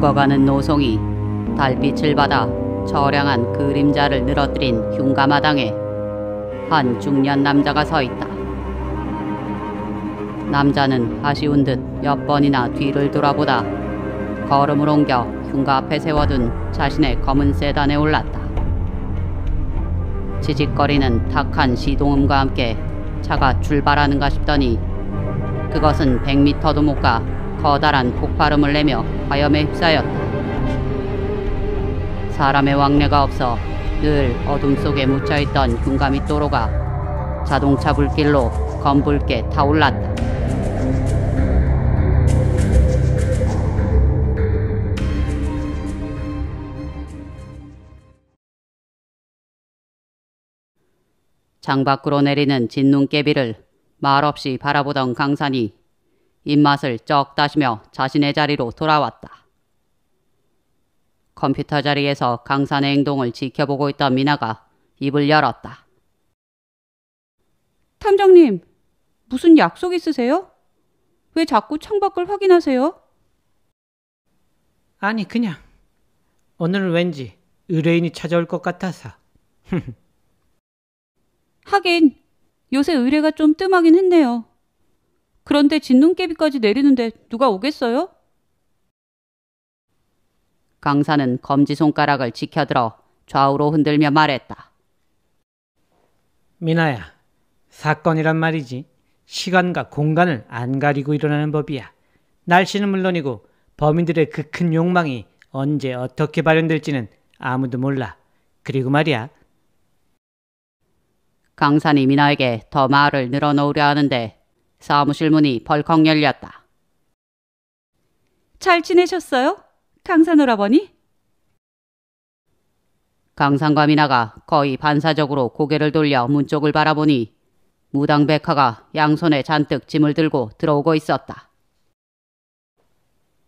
죽어가는 노송이 달빛을 받아 처량한 그림자를 늘어뜨린 흉가마당에 한 중년 남자가 서 있다. 남자는 아쉬운 듯 몇 번이나 뒤를 돌아보다 걸음을 옮겨 흉가 앞에 세워둔 자신의 검은 세단에 올랐다. 지직거리는 탁한 시동음과 함께 차가 출발하는가 싶더니 그것은 100m도 못가 커다란 폭발음을 내며 화염에 휩싸였다. 사람의 왕래가 없어 늘 어둠 속에 묻혀있던 군가미 도로가 자동차 불길로 검붉게 타올랐다. 창 밖으로 내리는 진눈깨비를 말없이 바라보던 강산이 입맛을 쩍 다시며 자신의 자리로 돌아왔다. 컴퓨터 자리에서 강산의 행동을 지켜보고 있던 미나가 입을 열었다. 탐정님, 무슨 약속 있으세요? 왜 자꾸 창밖을 확인하세요? 아니, 그냥. 오늘은 왠지 의뢰인이 찾아올 것 같아서. 하긴, 요새 의뢰가 좀 뜸하긴 했네요. 그런데 진눈깨비까지 내리는데 누가 오겠어요? 강사는 검지 손가락을 지켜들어 좌우로 흔들며 말했다. 미나야, 사건이란 말이지. 시간과 공간을 안 가리고 일어나는 법이야. 날씨는 물론이고 범인들의 그 큰 욕망이 언제 어떻게 발현될지는 아무도 몰라. 그리고 말이야. 강산이 미나에게 더 말을 늘어놓으려 하는데 사무실 문이 벌컥 열렸다. 잘 지내셨어요? 강산오라버니? 강산과미나가 거의 반사적으로 고개를 돌려 문 쪽을 바라보니 무당 백화가 양손에 잔뜩 짐을 들고 들어오고 있었다.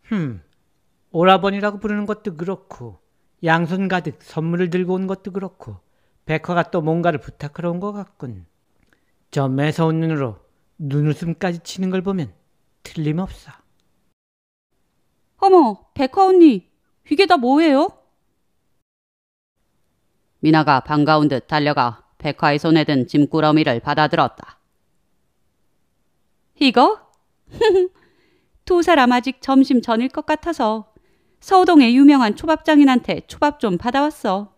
흠, 오라버니라고 부르는 것도 그렇고 양손 가득 선물을 들고 온 것도 그렇고 백화가 또 뭔가를 부탁하러 온 것 같군. 저 매서운 눈으로 눈웃음까지 치는 걸 보면 틀림없어. 어머, 백화 언니, 이게 다 뭐예요? 미나가 반가운 듯 달려가 백화의 손에 든 짐꾸러미를 받아들었다. 이거? 두 사람 아직 점심 전일 것 같아서 서우동의 유명한 초밥장인한테 초밥 좀 받아왔어.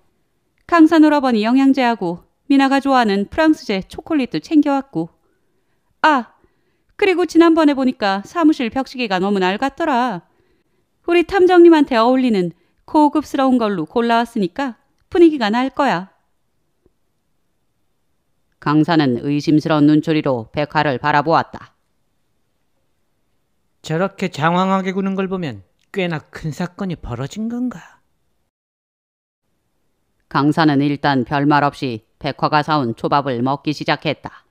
강산 오라버니 영양제하고 미나가 좋아하는 프랑스제 초콜릿도 챙겨왔고. 아, 그리고 지난번에 보니까 사무실 벽시계가 너무 낡았더라. 우리 탐정님한테 어울리는 고급스러운 걸로 골라왔으니까 분위기가 날 거야. 강사는 의심스러운 눈초리로 백화를 바라보았다. 저렇게 장황하게 구는 걸 보면 꽤나 큰 사건이 벌어진 건가? 강사는 일단 별말 없이 백화가 사온 초밥을 먹기 시작했다.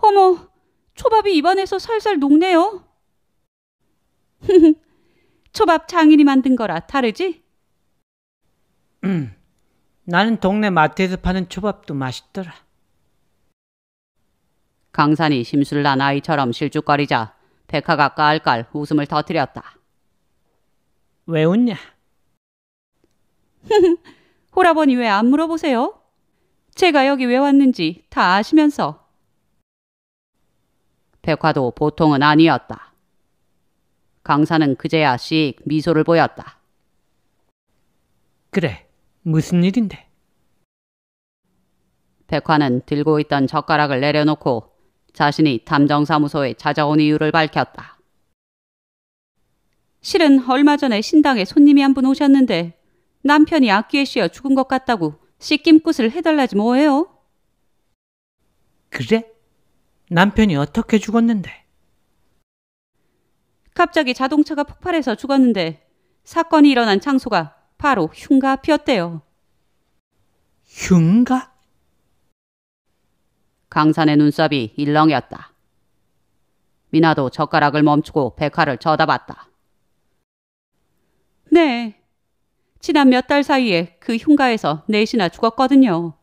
어머, 초밥이 입안에서 살살 녹네요. 초밥 장인이 만든 거라 다르지? 음, 나는 동네 마트에서 파는 초밥도 맛있더라. 강산이 심술 난 아이처럼 실죽거리자 백화가 깔깔 웃음을 터뜨렸다. 왜 웃냐? 호라버니 왜 안 물어보세요? 제가 여기 왜 왔는지 다 아시면서. 백화도 보통은 아니었다. 강사는 그제야 씩 미소를 보였다. 그래, 무슨 일인데? 백화는 들고 있던 젓가락을 내려놓고 자신이 탐정사무소에 찾아온 이유를 밝혔다. 실은 얼마 전에 신당에 손님이 한 분 오셨는데 남편이 악기에 씌어 죽은 것 같다고 씻김꽃을 해달라지 뭐예요? 그래? 남편이 어떻게 죽었는데? 갑자기 자동차가 폭발해서 죽었는데 사건이 일어난 장소가 바로 흉가 앞이었대요. 흉가? 강산의 눈썹이 일렁였다. 미나도 젓가락을 멈추고 백화를 쳐다봤다. 네. 지난 몇 달 사이에 그 흉가에서 넷이나 죽었거든요.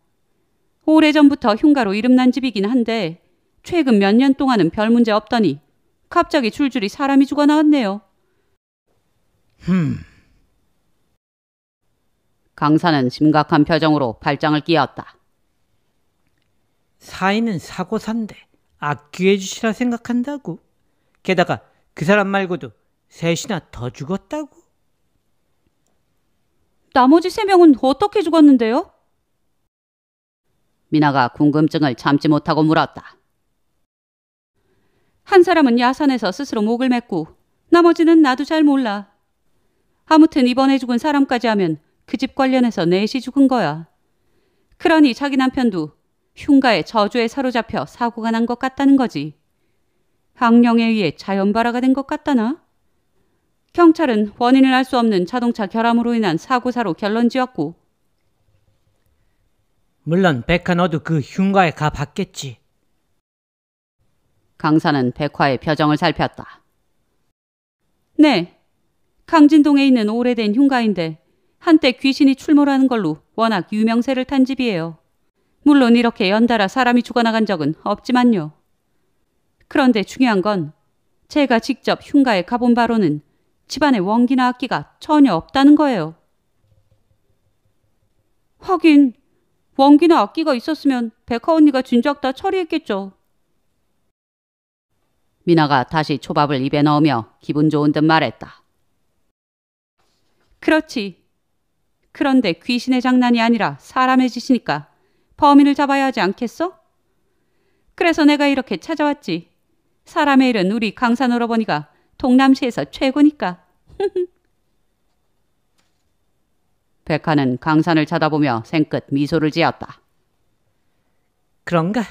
오래전부터 흉가로 이름난 집이긴 한데 최근 몇 년 동안은 별 문제 없더니 갑자기 줄줄이 사람이 죽어 나왔네요. 흠. 강사는 심각한 표정으로 발장을 끼었다. 사인은 사고산데 악귀해 주시라 생각한다고. 게다가 그 사람 말고도 셋이나 더 죽었다고. 나머지 세 명은 어떻게 죽었는데요? 미나가 궁금증을 참지 못하고 물었다. 한 사람은 야산에서 스스로 목을 맸고 나머지는 나도 잘 몰라. 아무튼 이번에 죽은 사람까지 하면 그 집 관련해서 넷이 죽은 거야. 그러니 자기 남편도 흉가의 저주에 사로잡혀 사고가 난 것 같다는 거지. 악령에 의해 자연발화가 된 것 같다나? 경찰은 원인을 알 수 없는 자동차 결함으로 인한 사고사로 결론 지었고 물론 백한어도 그 흉가에 가봤겠지. 강사는 백화의 표정을 살폈다. 네. 강진동에 있는 오래된 흉가인데 한때 귀신이 출몰하는 걸로 워낙 유명세를 탄 집이에요. 물론 이렇게 연달아 사람이 죽어나간 적은 없지만요. 그런데 중요한 건 제가 직접 흉가에 가본 바로는 집안에 원기나 악기가 전혀 없다는 거예요. 하긴 원기나 악기가 있었으면 백화 언니가 진작 다 처리했겠죠. 미나가 다시 초밥을 입에 넣으며 기분 좋은 듯 말했다. 그렇지. 그런데 귀신의 장난이 아니라 사람의 짓이니까 범인을 잡아야 하지 않겠어? 그래서 내가 이렇게 찾아왔지. 사람의 일은 우리 강산 오로버니가 동남시에서 최고니까. 백화는 강산을 쳐다보며 생끗 미소를 지었다. 그런가?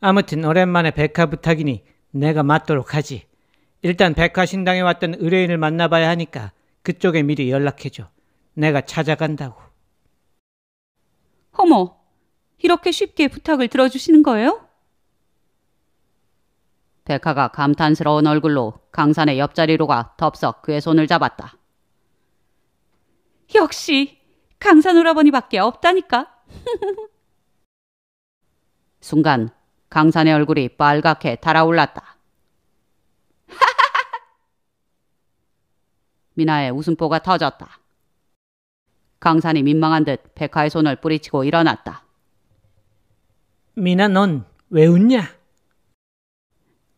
아무튼 오랜만에 백화 부탁이니 내가 맞도록 하지. 일단 백화신당에 왔던 의뢰인을 만나봐야 하니까 그쪽에 미리 연락해줘. 내가 찾아간다고. 어머, 이렇게 쉽게 부탁을 들어주시는 거예요? 백화가 감탄스러운 얼굴로 강산의 옆자리로 가 덥석 그의 손을 잡았다. 역시 강산 오라버니밖에 없다니까. 순간 강산의 얼굴이 빨갛게 달아올랐다. 미나의 웃음보가 터졌다. 강산이 민망한 듯 백화의 손을 뿌리치고 일어났다. 미나 넌 왜 웃냐?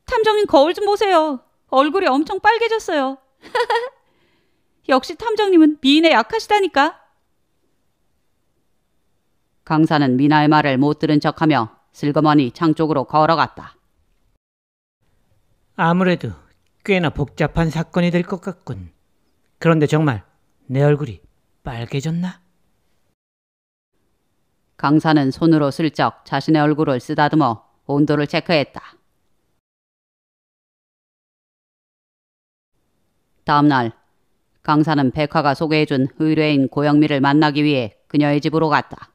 탐정님 거울 좀 보세요. 얼굴이 엄청 빨개졌어요. 역시 탐정님은 미인에 약하시다니까. 강산은 미나의 말을 못 들은 척하며 슬그머니 창 쪽으로 걸어갔다. 아무래도 꽤나 복잡한 사건이 될 것 같군. 그런데 정말 내 얼굴이 빨개졌나? 강사는 손으로 슬쩍 자신의 얼굴을 쓰다듬어 온도를 체크했다. 다음날 강사는 백화가 소개해준 의뢰인 고영미를 만나기 위해 그녀의 집으로 갔다.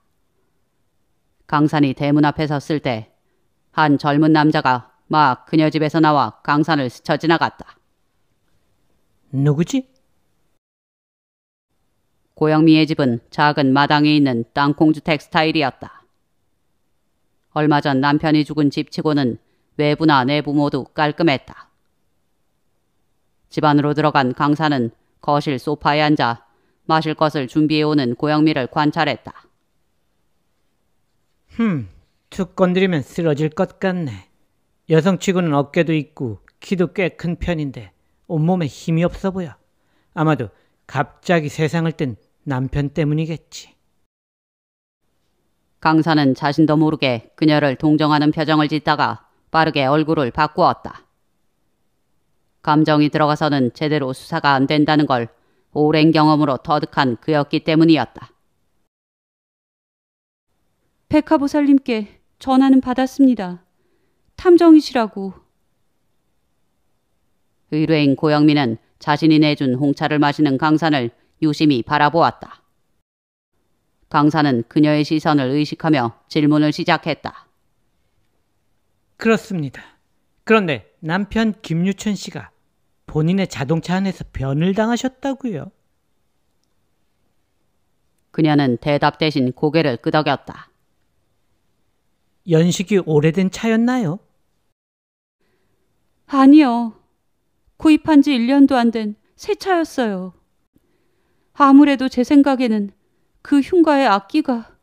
강산이 대문 앞에 섰을 때 한 젊은 남자가 막 그녀 집에서 나와 강산을 스쳐 지나갔다. 누구지? 고영미의 집은 작은 마당에 있는 땅콩주택 스타일이었다. 얼마 전 남편이 죽은 집치고는 외부나 내부 모두 깔끔했다. 집 안으로 들어간 강산은 거실 소파에 앉아 마실 것을 준비해오는 고영미를 관찰했다. 흠, 툭 건드리면 쓰러질 것 같네. 여성 치고는 어깨도 있고 키도 꽤 큰 편인데 온몸에 힘이 없어 보여. 아마도 갑자기 세상을 뜬 남편 때문이겠지. 강사는 자신도 모르게 그녀를 동정하는 표정을 짓다가 빠르게 얼굴을 바꾸었다. 감정이 들어가서는 제대로 수사가 안 된다는 걸 오랜 경험으로 터득한 그였기 때문이었다. 백화보살님께 전화는 받았습니다. 탐정이시라고. 의뢰인 고영민은 자신이 내준 홍차를 마시는 강산을 유심히 바라보았다. 강산은 그녀의 시선을 의식하며 질문을 시작했다. 그렇습니다. 그런데 남편 김유천 씨가 본인의 자동차 안에서 변을 당하셨다고요? 그녀는 대답 대신 고개를 끄덕였다. 연식이 오래된 차였나요? 아니요. 구입한 지 1년도 안 된 새 차였어요. 아무래도 제 생각에는 그 흉가의 악기가.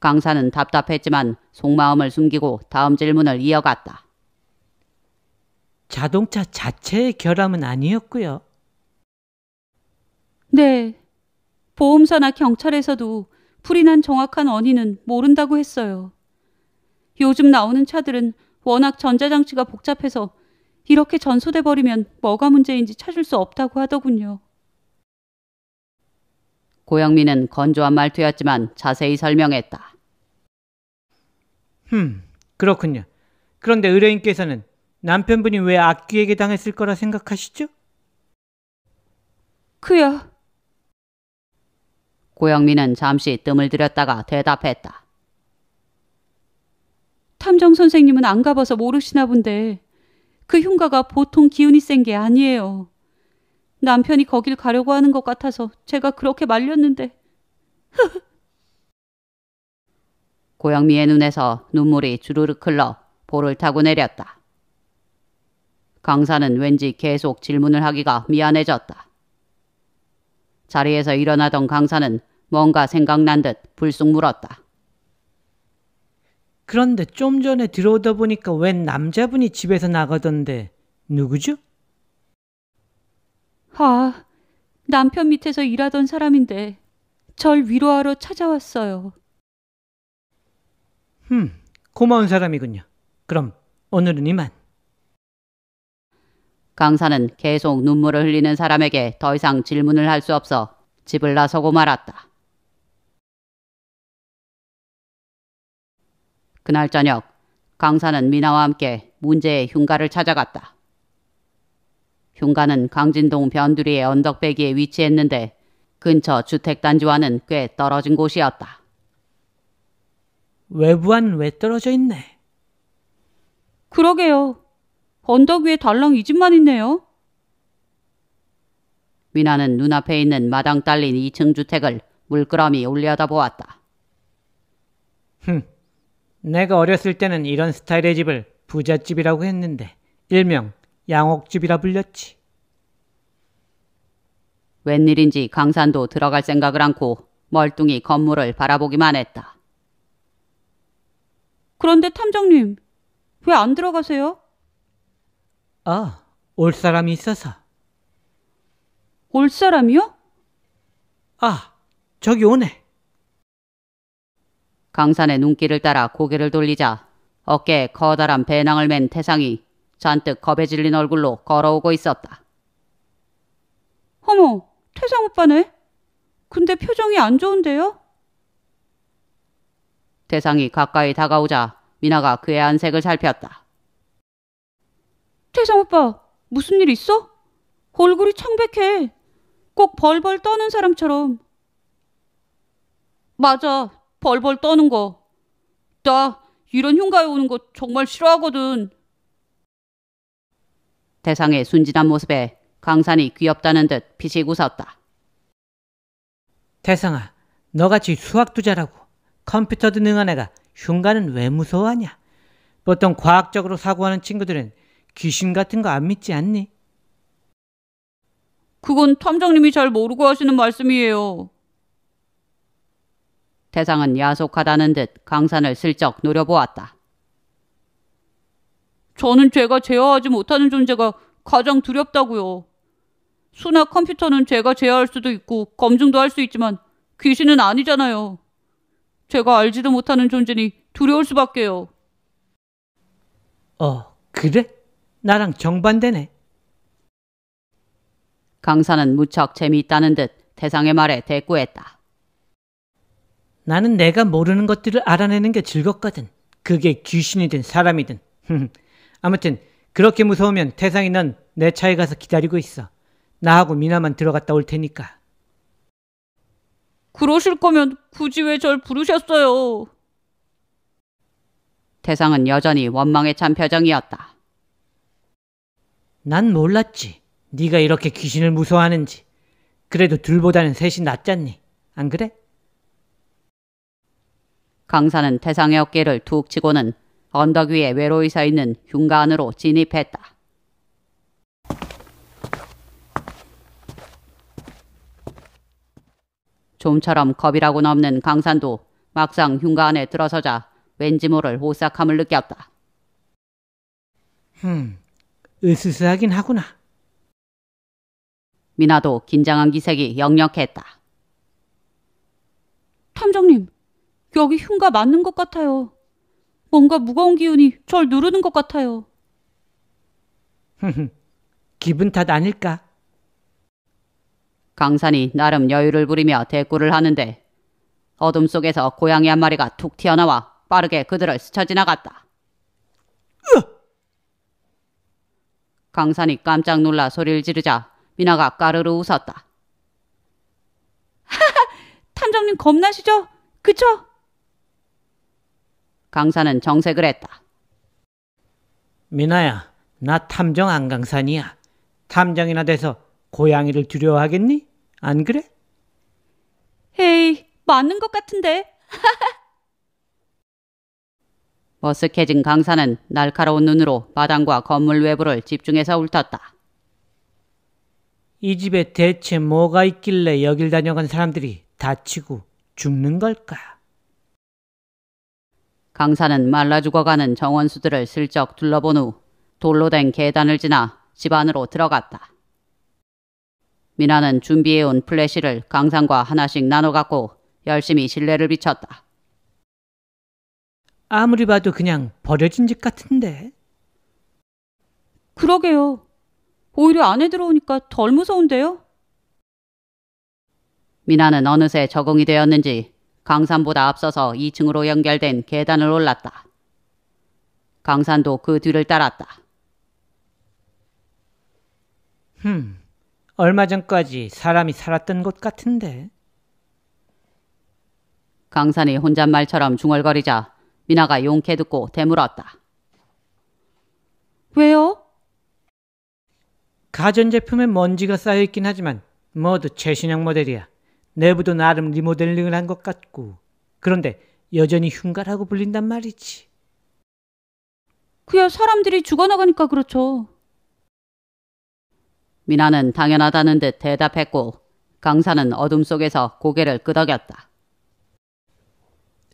강사는 답답했지만 속마음을 숨기고 다음 질문을 이어갔다. 자동차 자체의 결함은 아니었고요. 네. 보험사나 경찰에서도 불이 난 정확한 원인은 모른다고 했어요. 요즘 나오는 차들은 워낙 전자장치가 복잡해서 이렇게 전소돼 버리면 뭐가 문제인지 찾을 수 없다고 하더군요. 고영민은 건조한 말투였지만 자세히 설명했다. 흠, 그렇군요. 그런데 의뢰인께서는 남편분이 왜 악귀에게 당했을 거라 생각하시죠? 그야, 고영민은 잠시 뜸을 들였다가 대답했다. 탐정 선생님은 안 가봐서 모르시나 본데 그 흉가가 보통 기운이 센 게 아니에요. 남편이 거길 가려고 하는 것 같아서 제가 그렇게 말렸는데. 고영미의 눈에서 눈물이 주르륵 흘러 볼을 타고 내렸다. 강사는 왠지 계속 질문을 하기가 미안해졌다. 자리에서 일어나던 강사는 뭔가 생각난 듯 불쑥 물었다. 그런데 좀 전에 들어오다 보니까 웬 남자분이 집에서 나가던데 누구죠? 아, 남편 밑에서 일하던 사람인데 절 위로하러 찾아왔어요. 흠, 고마운 사람이군요. 그럼 오늘은 이만. 강사는 계속 눈물을 흘리는 사람에게 더 이상 질문을 할 수 없어 집을 나서고 말았다. 그날 저녁 강사는 미나와 함께 문제의 흉가를 찾아갔다. 흉가는 강진동 변두리의 언덕배기에 위치했는데 근처 주택단지와는 꽤 떨어진 곳이었다. 외부안 왜 떨어져 있네? 그러게요. 언덕 위에 달랑 이 집만 있네요. 미나는 눈앞에 있는 마당 딸린 2층 주택을 물끄러미 올려다보았다. 흠, 내가 어렸을 때는 이런 스타일의 집을 부잣집이라고 했는데 일명 양옥집이라 불렸지. 웬일인지 강산도 들어갈 생각을 않고 멀뚱히 건물을 바라보기만 했다. 그런데 탐정님, 왜 안 들어가세요? 아, 올 사람이 있어서. 올 사람이요? 아, 저기 오네. 강산의 눈길을 따라 고개를 돌리자 어깨에 커다란 배낭을 맨 태상이 잔뜩 겁에 질린 얼굴로 걸어오고 있었다. 어머, 태상 오빠네? 근데 표정이 안 좋은데요? 태상이 가까이 다가오자 미나가 그의 안색을 살폈다. 태상 오빠, 무슨 일 있어? 얼굴이 창백해. 꼭 벌벌 떠는 사람처럼. 맞아, 벌벌 떠는 거. 나 이런 흉가에 오는 거 정말 싫어하거든. 대상의 순진한 모습에 강산이 귀엽다는 듯 피식 웃었다. 태상아, 너같이 수학투자라고 컴퓨터 등능한 애가 흉가는 왜 무서워하냐? 보통 과학적으로 사고하는 친구들은 귀신 같은 거 안 믿지 않니? 그건 탐정님이 잘 모르고 하시는 말씀이에요. 태상은 야속하다는 듯 강산을 슬쩍 노려보았다. 저는 제가 제어하지 못하는 존재가 가장 두렵다고요. 수나 컴퓨터는 제가 제어할 수도 있고 검증도 할 수 있지만 귀신은 아니잖아요. 제가 알지도 못하는 존재니 두려울 수밖에요. 어, 그래? 나랑 정반대네. 강사는 무척 재미있다는 듯 태상의 말에 대꾸했다. 나는 내가 모르는 것들을 알아내는 게 즐겁거든. 그게 귀신이든 사람이든. 아무튼 그렇게 무서우면 태상이 넌 내 차에 가서 기다리고 있어. 나하고 미나만 들어갔다 올 테니까. 그러실 거면 굳이 왜 절 부르셨어요? 태상은 여전히 원망에 찬 표정이었다. 난 몰랐지. 네가 이렇게 귀신을 무서워하는지. 그래도 둘보다는 셋이 낫잖니. 안 그래? 강사는 태상의 어깨를 툭 치고는 언덕 위에 외로이 서 있는 흉가 안으로 진입했다. 좀처럼 겁이라고는 없는 강산도 막상 흉가 안에 들어서자 왠지 모를 오싹함을 느꼈다. 흠, 으스스하긴 하구나. 미나도 긴장한 기색이 역력했다. 탐정님, 여기 흉가 맞는 것 같아요. 뭔가 무거운 기운이 절 누르는 것 같아요. 기분 탓 아닐까? 강산이 나름 여유를 부리며 대꾸를 하는데 어둠 속에서 고양이 한 마리가 툭 튀어나와 빠르게 그들을 스쳐 지나갔다. 으 강산이 깜짝 놀라 소리를 지르자 미나가 까르르 웃었다. 하하! 탐정님 겁나시죠? 그쵸? 강산은 정색을 했다. 미나야, 나 탐정 안강산이야. 탐정이나 돼서 고양이를 두려워하겠니? 안 그래? 헤이, 맞는 것 같은데. 머쓱해진 강산은 날카로운 눈으로 마당과 건물 외부를 집중해서 훑었다. 이 집에 대체 뭐가 있길래 여길 다녀간 사람들이 다치고 죽는 걸까? 강사는 말라 죽어가는 정원수들을 슬쩍 둘러본 후 돌로 된 계단을 지나 집 안으로 들어갔다. 미나는 준비해온 플래시를 강산과 하나씩 나눠 갖고 열심히 실내를 비쳤다. 아무리 봐도 그냥 버려진 집 같은데. 그러게요. 오히려 안에 들어오니까 덜 무서운데요? 미나는 어느새 적응이 되었는지 강산보다 앞서서 2층으로 연결된 계단을 올랐다. 강산도 그 뒤를 따랐다. 흠, 얼마 전까지 사람이 살았던 곳 같은데. 강산이 혼잣말처럼 중얼거리자 미나가 용케 듣고 되물었다 왜요? 가전제품에 먼지가 쌓여있긴 하지만 모두 최신형 모델이야. 내부도 나름 리모델링을 한 것 같고 그런데 여전히 흉가라고 불린단 말이지. 그야 사람들이 죽어나가니까 그렇죠. 미나는 당연하다는 듯 대답했고 강사는 어둠 속에서 고개를 끄덕였다.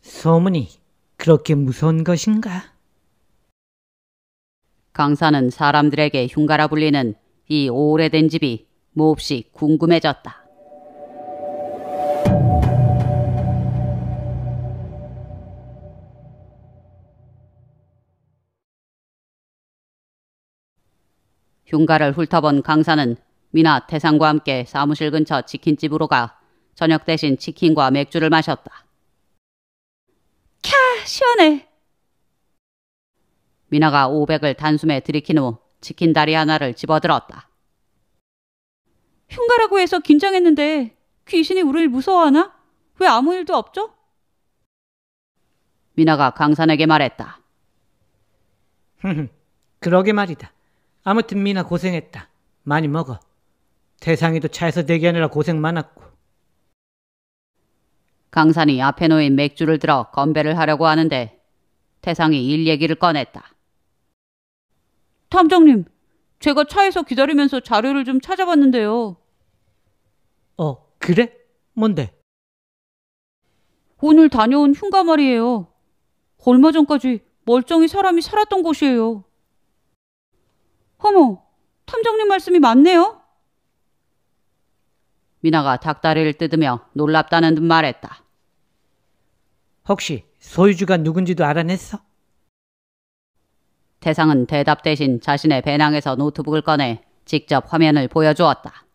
소문이 그렇게 무서운 것인가? 강사는 사람들에게 흉가라 불리는 이 오래된 집이 몹시 궁금해졌다. 흉가를 훑어본 강사는 미나 태상과 함께 사무실 근처 치킨집으로 가 저녁 대신 치킨과 맥주를 마셨다. 캬 시원해. 미나가 500을 단숨에 들이킨 후 치킨 다리 하나를 집어들었다. 흉가라고 해서 긴장했는데 귀신이 우리를 무서워하나? 왜 아무 일도 없죠? 미나가 강산에게 말했다. 그러게 말이다. 아무튼 미나 고생했다. 많이 먹어. 태상이도 차에서 대기하느라 고생 많았고. 강산이 앞에 놓인 맥주를 들어 건배를 하려고 하는데 태상이 일 얘기를 꺼냈다. 탐정님, 제가 차에서 기다리면서 자료를 좀 찾아봤는데요. 어, 그래? 뭔데? 오늘 다녀온 흉가 말이에요. 얼마 전까지 멀쩡히 사람이 살았던 곳이에요. 어머, 탐정님 말씀이 맞네요. 미나가 닭다리를 뜯으며 놀랍다는 듯 말했다. 혹시 소유주가 누군지도 알아냈어? 태상은 대답 대신 자신의 배낭에서 노트북을 꺼내 직접 화면을 보여주었다.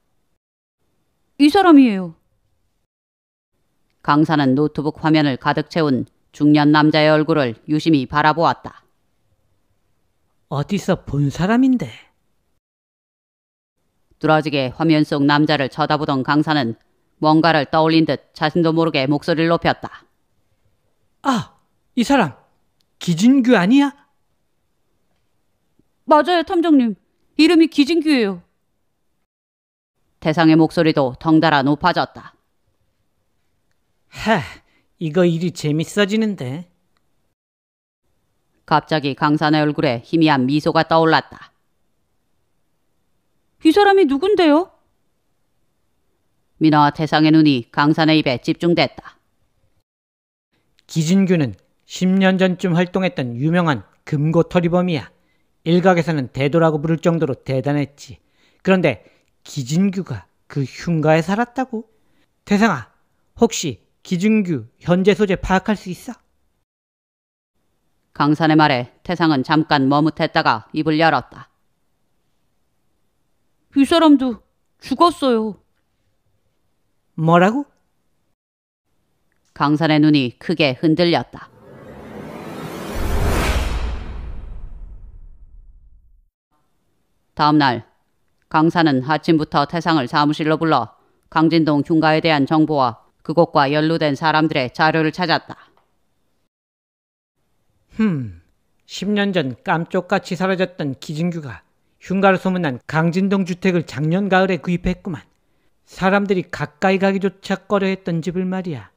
이 사람이에요. 강사는 노트북 화면을 가득 채운 중년 남자의 얼굴을 유심히 바라보았다. 어디서 본 사람인데. 뚫어지게 화면 속 남자를 쳐다보던 강사는 뭔가를 떠올린 듯 자신도 모르게 목소리를 높였다. 아, 이 사람 기진규 아니야? 맞아요, 탐정님. 이름이 기진규예요. 태상의 목소리도 덩달아 높아졌다. 하, 이거 일이 재밌어지는데. 갑자기 강산의 얼굴에 희미한 미소가 떠올랐다. 이 사람이 누군데요? 민아와 태상의 눈이 강산의 입에 집중됐다. 기진규는 10년 전쯤 활동했던 유명한 금고털이범이야. 일각에서는 대도라고 부를 정도로 대단했지. 그런데 기진규가 그 흉가에 살았다고? 태상아, 혹시 기진규 현재 소재 파악할 수 있어? 강산의 말에 태상은 잠깐 머뭇했다가 입을 열었다. 이 사람도 죽었어요. 뭐라고? 강산의 눈이 크게 흔들렸다. 다음 날 강산은 아침부터 태상을 사무실로 불러 강진동 흉가에 대한 정보와 그곳과 연루된 사람들의 자료를 찾았다. 흠, 10년 전 깜쪽같이 사라졌던 기진규가 흉가로 소문난 강진동 주택을 작년 가을에 구입했구만. 사람들이 가까이 가기조차 꺼려했던 집을 말이야.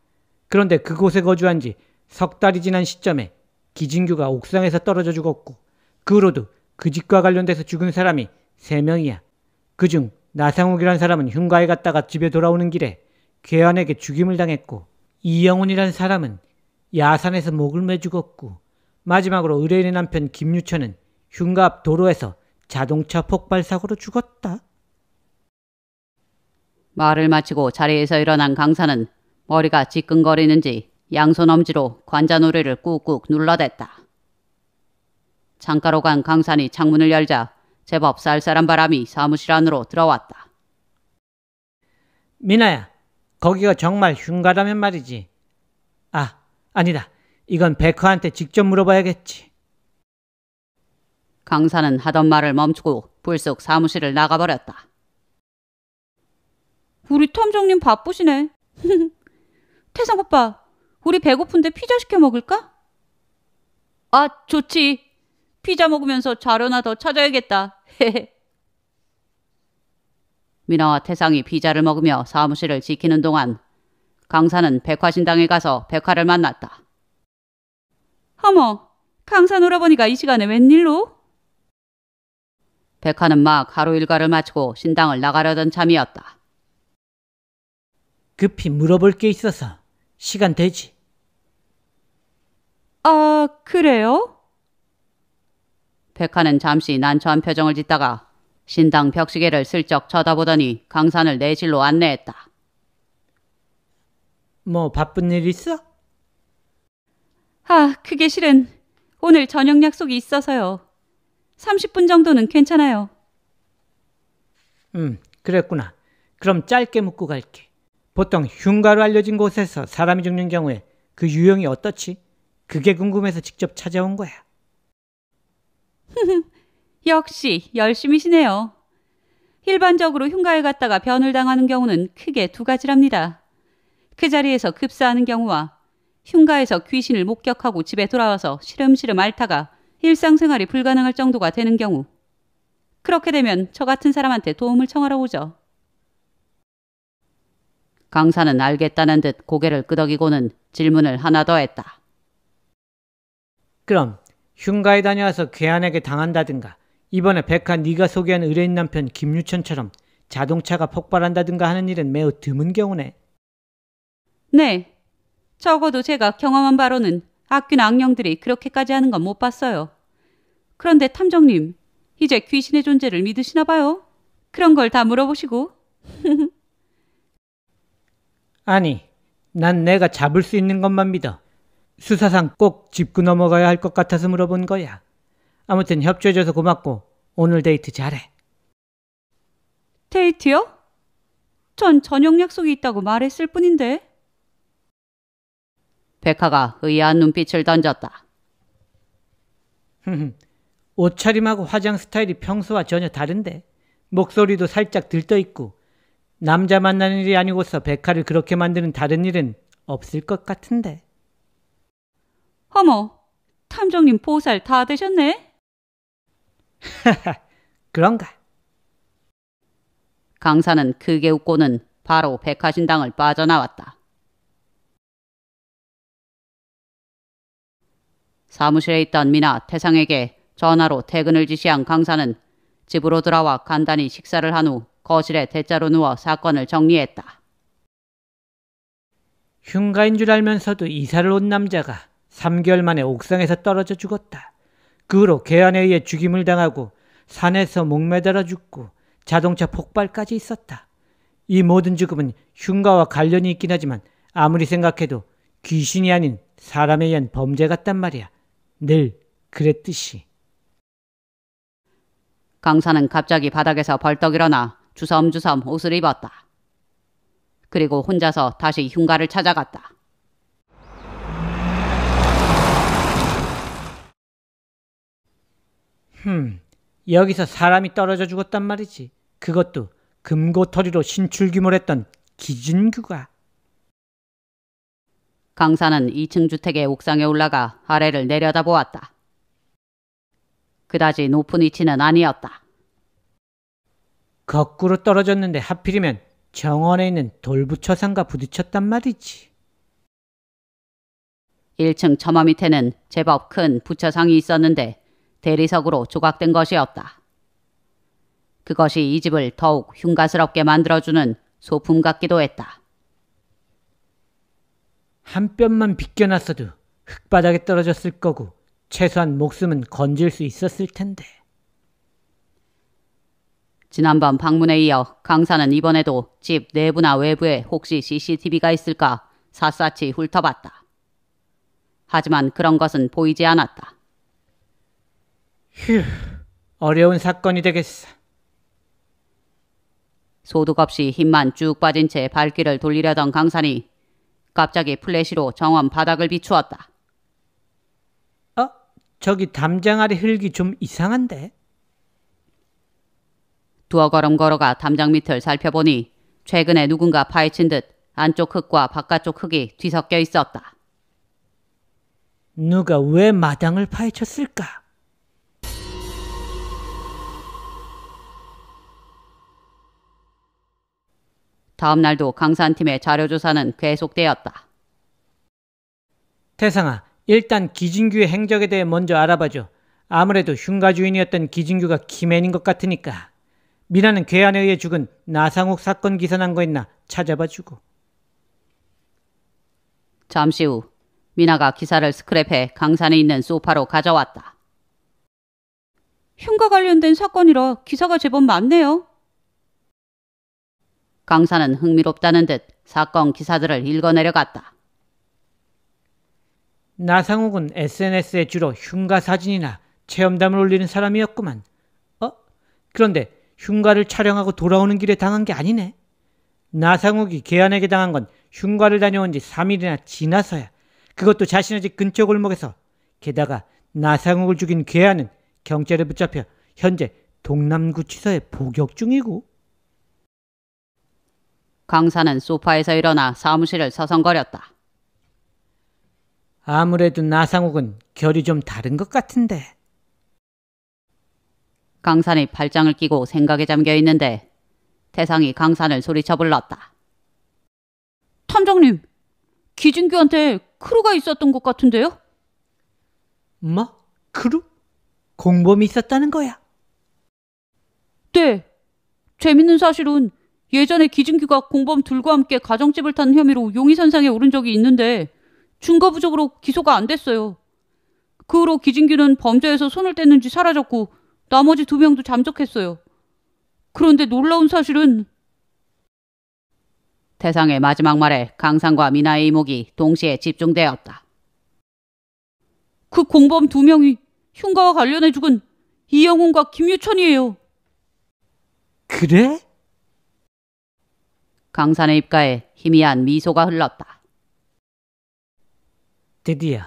그런데 그곳에 거주한 지 석 달이 지난 시점에 기진규가 옥상에서 떨어져 죽었고 그 후로도 그 집과 관련돼서 죽은 사람이 3명이야 그중 나상욱이란 사람은 흉가에 갔다가 집에 돌아오는 길에 괴한에게 죽임을 당했고 이영훈이란 사람은 야산에서 목을 매 죽었고 마지막으로 의뢰인의 남편 김유천은 흉가 앞 도로에서 자동차 폭발 사고로 죽었다. 말을 마치고 자리에서 일어난 강사는 머리가 지끈거리는지 양손 엄지로 관자놀이를 꾹꾹 눌러댔다. 창가로 간 강산이 창문을 열자 제법 쌀쌀한 바람이 사무실 안으로 들어왔다. 미나야, 거기가 정말 흉가라면 말이지. 아, 아니다. 이건 베크한테 직접 물어봐야겠지. 강사는 하던 말을 멈추고 불쑥 사무실을 나가버렸다. 우리 탐정님 바쁘시네. 태상 오빠, 우리 배고픈데 피자 시켜 먹을까? 아, 좋지. 피자 먹으면서 자료나 더 찾아야겠다. 미나와 태상이 피자를 먹으며 사무실을 지키는 동안 강사는 백화신당에 가서 백화를 만났다. 어머, 강산 오라버니가 이 시간에 웬일로? 백화는 막 하루 일과를 마치고 신당을 나가려던 참이었다. 급히 물어볼 게 있어서 시간 되지? 아, 그래요? 백화는 잠시 난처한 표정을 짓다가 신당 벽시계를 슬쩍 쳐다보더니 강산을 내실로 안내했다. 뭐 바쁜 일 있어? 아, 그게 실은 오늘 저녁 약속이 있어서요. 30분 정도는 괜찮아요. 음, 그랬구나. 그럼 짧게 묻고 갈게. 보통 흉가로 알려진 곳에서 사람이 죽는 경우에 그 유형이 어떻지? 그게 궁금해서 직접 찾아온 거야. 역시 열심이시네요 일반적으로 흉가에 갔다가 변을 당하는 경우는 크게 두 가지랍니다. 그 자리에서 급사하는 경우와 흉가에서 귀신을 목격하고 집에 돌아와서 시름시름 앓다가 일상생활이 불가능할 정도가 되는 경우 그렇게 되면 저 같은 사람한테 도움을 청하러 오죠. 강사는 알겠다는 듯 고개를 끄덕이고는 질문을 하나 더 했다. 그럼 흉가에 다녀와서 괴한에게 당한다든가 이번에 백화 네가 소개한 의뢰인 남편 김유천처럼 자동차가 폭발한다든가 하는 일은 매우 드문 경우네. 네, 적어도 제가 경험한 바로는 악나 악령들이 그렇게까지 하는 건 못 봤어요. 그런데 탐정님, 이제 귀신의 존재를 믿으시나 봐요? 그런 걸 다 물어보시고. 아니, 난 내가 잡을 수 있는 것만 믿어. 수사상 꼭 짚고 넘어가야 할 것 같아서 물어본 거야. 아무튼 협조해줘서 고맙고 오늘 데이트 잘해. 데이트요? 전 저녁 약속이 있다고 말했을 뿐인데. 백화가 의아한 눈빛을 던졌다. 옷차림하고 화장 스타일이 평소와 전혀 다른데 목소리도 살짝 들떠있고 남자 만나는 일이 아니고서 백화를 그렇게 만드는 다른 일은 없을 것 같은데. 어머, 탐정님 보살 다 되셨네? 그런가? 강사는 크게 그 웃고는 바로 백화신당을 빠져나왔다. 사무실에 있던 미나 태상에게 전화로 퇴근을 지시한 강사는 집으로 돌아와 간단히 식사를 한 후 거실에 대자로 누워 사건을 정리했다. 흉가인 줄 알면서도 이사를 온 남자가 3개월 만에 옥상에서 떨어져 죽었다. 그 후로 계안에 의해 죽임을 당하고 산에서 목매달아 죽고 자동차 폭발까지 있었다. 이 모든 죽음은 흉가와 관련이 있긴 하지만 아무리 생각해도 귀신이 아닌 사람에 의한 범죄 같단 말이야. 늘 그랬듯이. 강사는 갑자기 바닥에서 벌떡 일어나 주섬주섬 옷을 입었다. 그리고 혼자서 다시 흉가를 찾아갔다. 흠, 여기서 사람이 떨어져 죽었단 말이지. 그것도 금고털이로 신출귀몰했던 기준규가. 강사는 2층 주택의 옥상에 올라가 아래를 내려다보았다. 그다지 높은 위치는 아니었다. 거꾸로 떨어졌는데 하필이면 정원에 있는 돌부처상과 부딪혔단 말이지. 1층 처마 밑에는 제법 큰 부처상이 있었는데 대리석으로 조각된 것이었다. 그것이 이 집을 더욱 흉가스럽게 만들어주는 소품 같기도 했다. 한 뼘만 비껴놨어도 흙바닥에 떨어졌을 거고 최소한 목숨은 건질 수 있었을 텐데. 지난번 방문에 이어 강사는 이번에도 집 내부나 외부에 혹시 CCTV가 있을까 샅샅이 훑어봤다. 하지만 그런 것은 보이지 않았다. 휴, 어려운 사건이 되겠어. 소득 없이 힘만 쭉 빠진 채 발길을 돌리려던 강산이 갑자기 플래시로 정원 바닥을 비추었다. 어? 저기 담장아리 흙이 좀 이상한데? 두어 걸음 걸어가 담장 밑을 살펴보니 최근에 누군가 파헤친 듯 안쪽 흙과 바깥쪽 흙이 뒤섞여 있었다. 누가 왜 마당을 파헤쳤을까? 다음 날도 강산팀의 자료조사는 계속되었다. 태상아, 일단 기진규의 행적에 대해 먼저 알아봐줘. 아무래도 흉가 주인이었던 기진규가 김앤인 것 같으니까. 미나는 괴한에 의해 죽은 나상욱 사건 기사난 거 있나 찾아봐주고. 잠시 후 미나가 기사를 스크랩해 강산에 있는 소파로 가져왔다. 흉가 관련된 사건이라 기사가 제법 많네요. 강사는 흥미롭다는 듯 사건 기사들을 읽어내려갔다. 나상욱은 SNS에 주로 흉가 사진이나 체험담을 올리는 사람이었구만. 어? 그런데 흉가를 촬영하고 돌아오는 길에 당한 게 아니네. 나상욱이 개안에게 당한 건 흉가를 다녀온 지 3일이나 지나서야. 그것도 자신의 집 근처 골목에서. 게다가 나상욱을 죽인 개안은 경찰에 붙잡혀 현재 동남구치소에 복역 중이고. 강사는 소파에서 일어나 사무실을 서성거렸다. 아무래도 나상욱은 결이 좀 다른 것 같은데. 강산이 팔짱을 끼고 생각에 잠겨 있는데 태상이 강산을 소리쳐 불렀다. 탐정님, 기준규한테 크루가 있었던 것 같은데요? 뭐? 크루? 공범이 있었다는 거야? 네. 재밌는 사실은 예전에 기준규가 공범 둘과 함께 가정집을 탄 혐의로 용의선상에 오른 적이 있는데 증거 부족으로 기소가 안 됐어요. 그 후로 기진규는 범죄에서 손을 뗐는지 사라졌고 나머지 두 명도 잠적했어요. 그런데 놀라운 사실은 대상의 마지막 말에 강상과 미나의 이목이 동시에 집중되었다. 그 공범 두 명이 흉가와 관련해 죽은 이영훈과 김유천이에요. 그래? 강산의 입가에 희미한 미소가 흘렀다. 드디어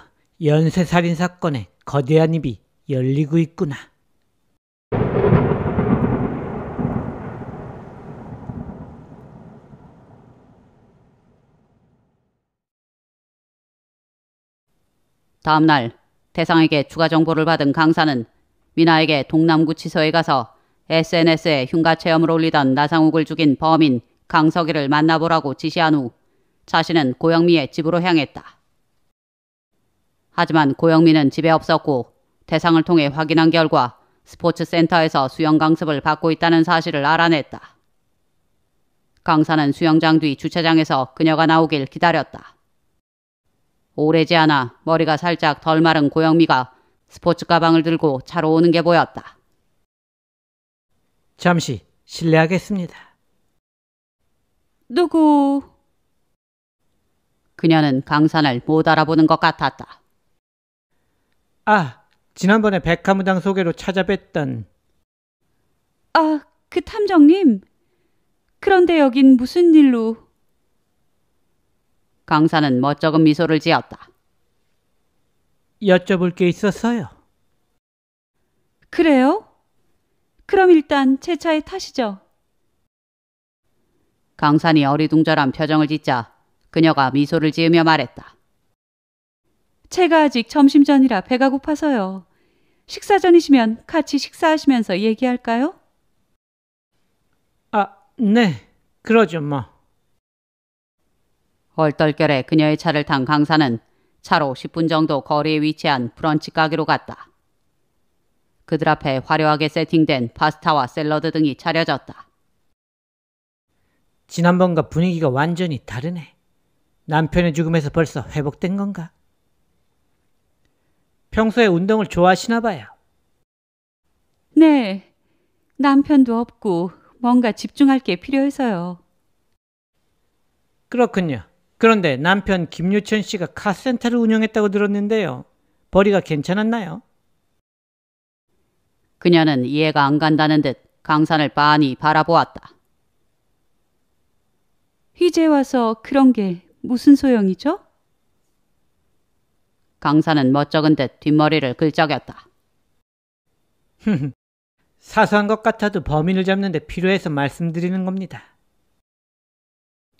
연쇄살인 사건의 거대한 입이 열리고 있구나. 다음 날 태상에게 추가 정보를 받은 강사는 미나에게 동남구치소에 가서 SNS에 흉가 체험을 올리던 나상욱을 죽인 범인 강석이를 만나보라고 지시한 후 자신은 고영미의 집으로 향했다. 하지만 고영미는 집에 없었고 대상을 통해 확인한 결과 스포츠 센터에서 수영 강습을 받고 있다는 사실을 알아냈다. 강사는 수영장 뒤 주차장에서 그녀가 나오길 기다렸다. 오래지 않아 머리가 살짝 덜 마른 고영미가 스포츠 가방을 들고 차로 오는 게 보였다. 잠시 실례하겠습니다. 누구? 그녀는 강산을 못 알아보는 것 같았다. 아, 지난번에 백화무당 소개로 찾아뵀던. 아, 그 탐정님. 그런데 여긴 무슨 일로? 강산은 멋쩍은 미소를 지었다. 여쭤볼 게 있었어요. 그래요? 그럼 일단 제 차에 타시죠. 강산이 어리둥절한 표정을 짓자 그녀가 미소를 지으며 말했다. 제가 아직 점심 전이라 배가 고파서요. 식사 전이시면 같이 식사하시면서 얘기할까요? 아, 네. 그러죠, 뭐. 얼떨결에 그녀의 차를 탄 강사는 차로 10분 정도 거리에 위치한 브런치 가게로 갔다. 그들 앞에 화려하게 세팅된 파스타와 샐러드 등이 차려졌다. 지난번과 분위기가 완전히 다르네. 남편의 죽음에서 벌써 회복된 건가? 평소에 운동을 좋아하시나 봐요. 네. 남편도 없고 뭔가 집중할 게 필요해서요. 그렇군요. 그런데 남편 김유천 씨가 카센터를 운영했다고 들었는데요. 벌이가 괜찮았나요? 그녀는 이해가 안 간다는 듯 강산을 빤히 바라보았다. 이제 와서 그런 게 무슨 소용이죠? 강사는 멋쩍은 듯 뒷머리를 긁적였다. 사소한 것 같아도 범인을 잡는 데 필요해서 말씀드리는 겁니다.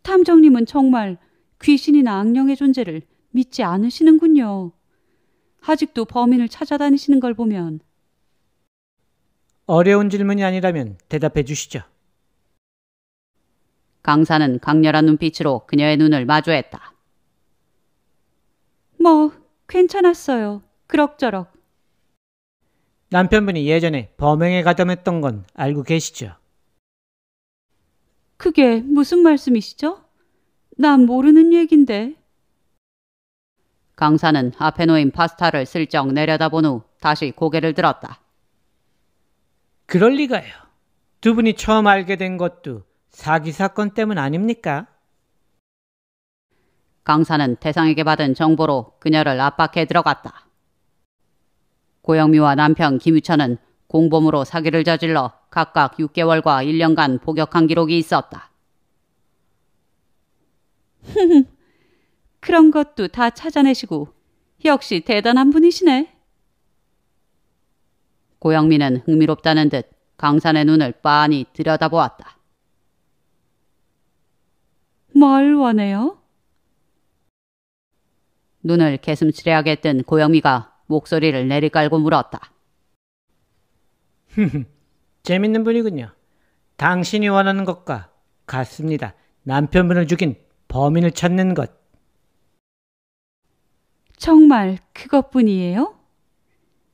탐정님은 정말 귀신이나 악령의 존재를 믿지 않으시는군요. 아직도 범인을 찾아다니시는 걸 보면 어려운 질문이 아니라면 대답해 주시죠. 강사는 강렬한 눈빛으로 그녀의 눈을 마주했다. 뭐, 괜찮았어요. 그럭저럭. 남편분이 예전에 범행에 가담했던 건 알고 계시죠? 그게 무슨 말씀이시죠? 난 모르는 얘긴데. 강사는 앞에 놓인 파스타를 슬쩍 내려다본 후 다시 고개를 들었다. 그럴 리가요. 두 분이 처음 알게 된 것도 사기 사건 때문 아닙니까? 강사는 태상에게 받은 정보로 그녀를 압박해 들어갔다. 고영미와 남편 김유천은 공범으로 사기를 저질러 각각 6개월과 1년간 복역한 기록이 있었다. 그런 것도 다 찾아내시고 역시 대단한 분이시네. 고영미는 흥미롭다는 듯 강산의 눈을 빤히 들여다보았다. 뭘 원해요? 눈을 개슴츠레하게 뜬 고영미가 목소리를 내리깔고 물었다. 재밌는 분이군요. 당신이 원하는 것과 같습니다. 남편분을 죽인 범인을 찾는 것. 정말 그것뿐이에요?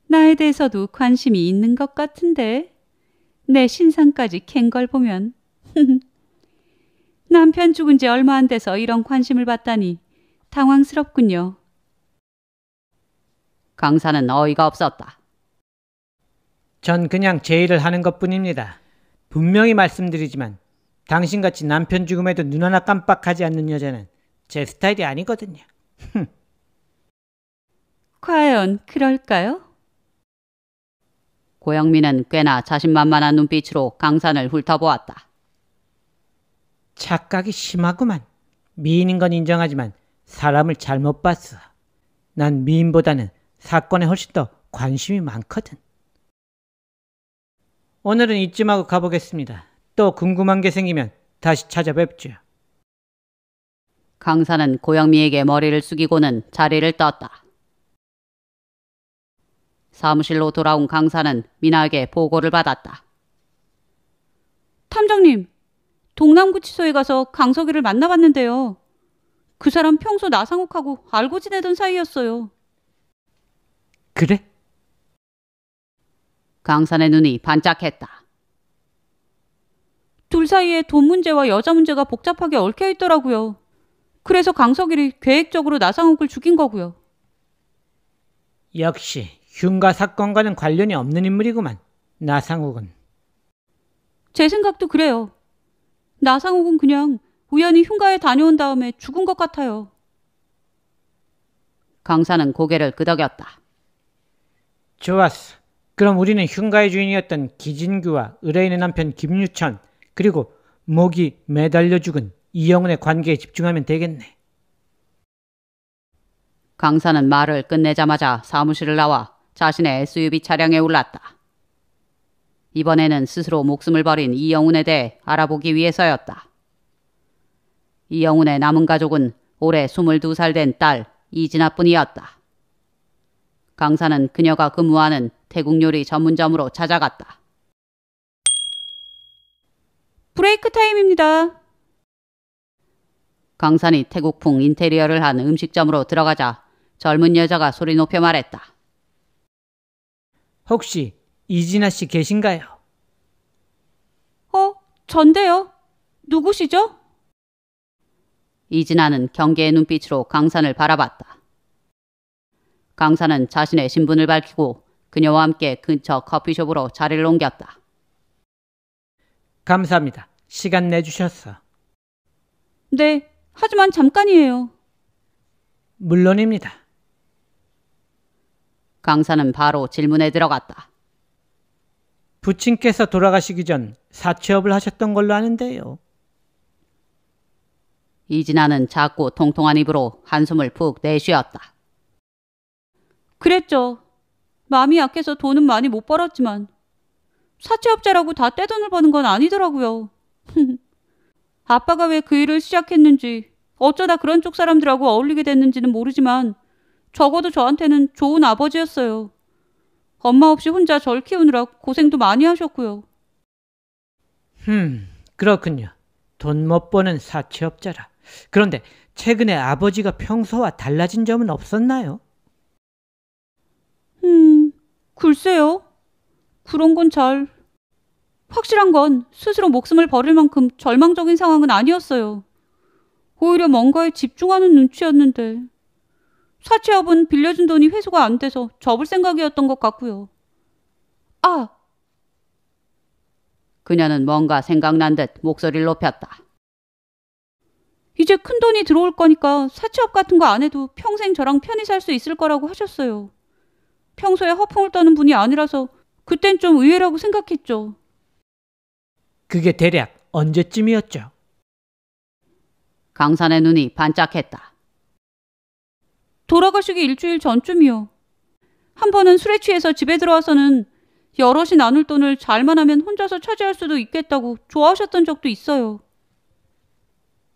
나에 대해서도 관심이 있는 것 같은데 내 신상까지 캔 걸 보면 남편 죽은 지 얼마 안 돼서 이런 관심을 받다니 당황스럽군요. 강사는 어이가 없었다. 전 그냥 제 일을 하는 것 뿐입니다. 분명히 말씀드리지만 당신같이 남편 죽음에도 눈 하나 깜빡하지 않는 여자는 제 스타일이 아니거든요. 과연 그럴까요? 고영민은 꽤나 자신만만한 눈빛으로 강산을 훑어보았다. 착각이 심하구만. 미인인 건 인정하지만 사람을 잘못 봤어. 난 미인보다는 사건에 훨씬 더 관심이 많거든. 오늘은 이쯤 하고 가보겠습니다. 또 궁금한 게 생기면 다시 찾아뵙죠. 강사는 고영미에게 머리를 숙이고는 자리를 떴다. 사무실로 돌아온 강사는 미나에게 보고를 받았다. 탐정님, 동남구치소에 가서 강석이를 만나봤는데요. 그 사람 평소 나상욱하고 알고 지내던 사이였어요. 그래? 강산의 눈이 반짝했다. 둘 사이에 돈 문제와 여자 문제가 복잡하게 얽혀 있더라고요. 그래서 강석일이 계획적으로 나상욱을 죽인 거고요. 역시 흉가 사건과는 관련이 없는 인물이구만. 나상욱은. 제 생각도 그래요. 나상욱은 그냥 우연히 흉가에 다녀온 다음에 죽은 것 같아요. 강사는 고개를 끄덕였다. 좋았어. 그럼 우리는 흉가의 주인이었던 기진규와 의뢰인의 남편 김유천 그리고 목이 매달려 죽은 이영훈의 관계에 집중하면 되겠네. 강사는 말을 끝내자마자 사무실을 나와 자신의 SUV 차량에 올랐다. 이번에는 스스로 목숨을 버린 이영훈에 대해 알아보기 위해서였다. 이영훈의 남은 가족은 올해 22살 된 딸 이진아뿐이었다. 강사는 그녀가 근무하는 태국 요리 전문점으로 찾아갔다. 브레이크 타임입니다. 강산이 태국풍 인테리어를 한 음식점으로 들어가자 젊은 여자가 소리 높여 말했다. 혹시 이진아 씨 계신가요? 어, 전데요. 누구시죠? 이진아는 경계의 눈빛으로 강산을 바라봤다. 강산은 자신의 신분을 밝히고 그녀와 함께 근처 커피숍으로 자리를 옮겼다. 감사합니다. 시간 내주셨어 네, 하지만 잠깐이에요. 물론입니다. 강사는 바로 질문에 들어갔다. 부친께서 돌아가시기 전 사채업을 하셨던 걸로 아는데요. 이진아는 작고 통통한 입으로 한숨을 푹 내쉬었다. 그랬죠. 마음이 약해서 돈은 많이 못 벌었지만 사채업자라고 다 떼돈을 버는 건 아니더라고요. 아빠가 왜 그 일을 시작했는지 어쩌다 그런 쪽 사람들하고 어울리게 됐는지는 모르지만 적어도 저한테는 좋은 아버지였어요. 엄마 없이 혼자 절 키우느라 고생도 많이 하셨고요. 흠, 그렇군요. 돈 못 버는 사채업자라. 그런데 최근에 아버지가 평소와 달라진 점은 없었나요? 음, 글쎄요. 그런 건 잘. 확실한 건 스스로 목숨을 버릴 만큼 절망적인 상황은 아니었어요. 오히려 뭔가에 집중하는 눈치였는데. 사채업은 빌려준 돈이 회수가 안 돼서 접을 생각이었던 것 같고요. 아! 그녀는 뭔가 생각난 듯 목소리를 높였다. 이제 큰 돈이 들어올 거니까 사채업 같은 거 안 해도 평생 저랑 편히 살 수 있을 거라고 하셨어요. 평소에 허풍을 떠는 분이 아니라서 그땐 좀 의외라고 생각했죠. 그게 대략 언제쯤이었죠? 강산의 눈이 반짝했다. 돌아가시기 일주일 전쯤이요. 한 번은 술에 취해서 집에 들어와서는 여럿이 나눌 돈을 잘만 하면 혼자서 차지할 수도 있겠다고 좋아하셨던 적도 있어요.